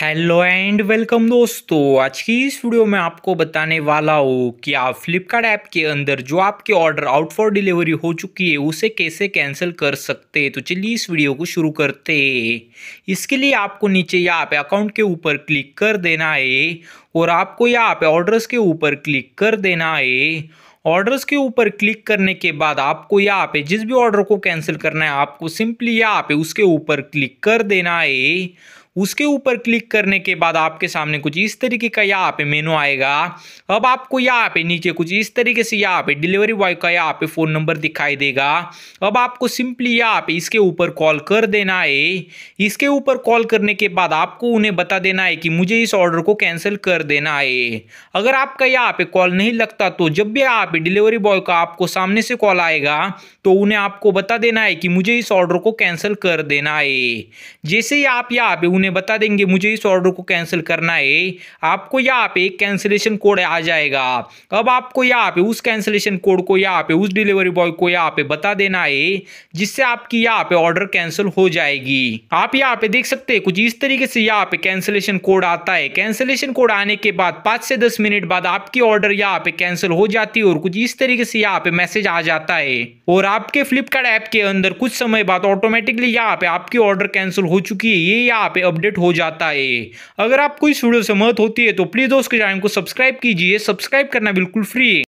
hello and welcome दोस्तों आज की इस वीडियो में आपको बताने वाला हूँ कि आप फ्लिपकार्ट ऐप के अंदर जो आपके ऑर्डर आउट फॉर डिलीवरी हो चुकी है उसे कैसे कैंसिल कर सकते हैं तो चलिए इस वीडियो को शुरू करते हैं इसके लिए आपको नीचे यहाँ पे अकाउंट के ऊपर क्लिक कर देना है और आपको यहाँ पे ऑर्डर्स के ऊपर क्लिक कर देना है ऑर्डर्स के ऊपर क्लिक करने के बाद आपको यहाँ पे जिस भी ऑर्डर को कैंसिल करना है आपको सिंपली यहाँ पे उसके ऊपर क्लिक कर देना है उसके ऊपर क्लिक करने के बाद आपके सामने कुछ इस तरीके का यहाँ पे मेनू आएगा अब आपको यहाँ पे नीचे कुछ इस तरीके से यहाँ पे डिलीवरी बॉय का यहाँ पे फ़ोन नंबर दिखाई देगा अब आपको सिंपली यहाँ पे इसके ऊपर कॉल कर देना है इसके ऊपर कॉल करने के बाद आपको उन्हें बता देना है कि मुझे इस ऑर्डर को कैंसिल कर देना है अगर आपका यहाँ पे कॉल नहीं लगता तो जब भी यहाँ पे डिलीवरी बॉय का आपको सामने से कॉल आएगा तो उन्हें आपको बता देना है कि मुझे इस ऑर्डर को कैंसिल कर देना है जैसे ही आप यहाँ पे उन्हें उन्हें बता देंगे मुझे इस ऑर्डर को कैंसिल करना है आपको यहाँ पे एक कैंसिलेशन कोड आ जाएगा अब आपको यहाँ पे उस कैंसिलेशन कोड को यहाँ पे उस डिलीवरी बॉय को यहाँ पे बता देना है जिससे आपकी यहाँ पे ऑर्डर कैंसिल हो जाएगी आप यहाँ पे देख सकते हैं कुछ इस तरीके से यहाँ पे कैंसिलेशन कोड आता है कैंसिलेशन कोड आने के बाद पाँच से दस मिनट बाद आपकी ऑर्डर यहाँ पे कैंसिल हो जाती है और कुछ इस तरीके से यहाँ पे मैसेज आ जाता है और आपके फ्लिपकार्ट ऐप के अंदर कुछ समय बाद ऑटोमेटिकली यहाँ पे आपकी ऑर्डर कैंसिल हो चुकी है ये यहाँ पे अपडेट हो जाता है अगर आपको इस वीडियो से मदद होती है तो प्लीज़ दोस्त के चैनल को सब्सक्राइब कीजिए सब्सक्राइब करना बिल्कुल फ्री है